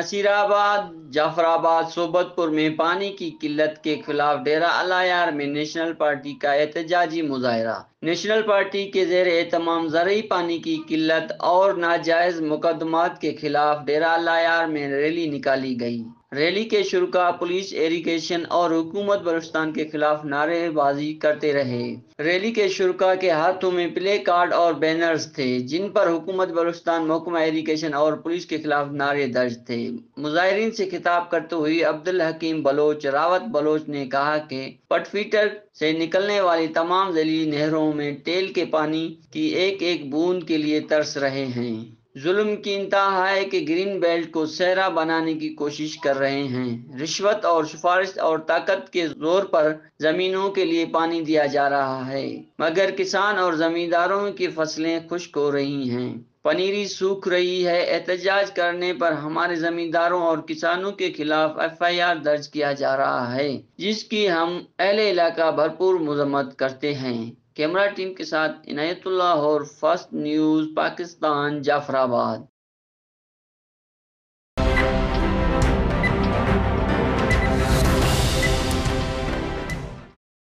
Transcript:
नसीराबाद जाफराबाद सोबतपुर में पानी की किल्लत के खिलाफ डेरा अलायार में नेशनल पार्टी का एहतजाजी मुजाहरा नेशनल पार्टी के जेर एहतमाम जरिए पानी की किल्लत और नाजायज मुकदमात के खिलाफ डेरा अलायार में रैली निकाली गई रैली के शुरा पुलिस इरीगेशन और हुकूमत बलुस्तान के खिलाफ नारेबाजी करते रहे रैली के शुरा के हाथों में प्ले कार्ड और बैनर्स थे जिन पर हुकूमत बलुस्तान महकमा इरीगेशन और पुलिस के खिलाफ नारे दर्ज थे मुजाहरीन से खिताब करते हुए अब्दुल हकीम बलोच रावत बलोच ने कहा कि पटफीटर से निकलने वाली तमाम जली नहरों में तेल के पानी की एक एक बूंद के लिए तरस रहे हैं जुल्म की इंतहा है कि ग्रीन बेल्ट को सहरा बनाने की कोशिश कर रहे हैं रिश्वत और सिफारिश और ताकत के जोर पर जमीनों के लिए पानी दिया जा रहा है मगर किसान और जमींदारों की फसलें खुश्क हो रही हैं पनीरी सूख रही है एहतजाज करने पर हमारे जमींदारों और किसानों के खिलाफ एफ आई आर दर्ज किया जा रहा है जिसकी हम अहले इलाका भरपूर मजम्मत करते हैं कैमरा टीम के साथ इनायतुल्ला और फर्स्ट न्यूज़ पाकिस्तान जाफराबाद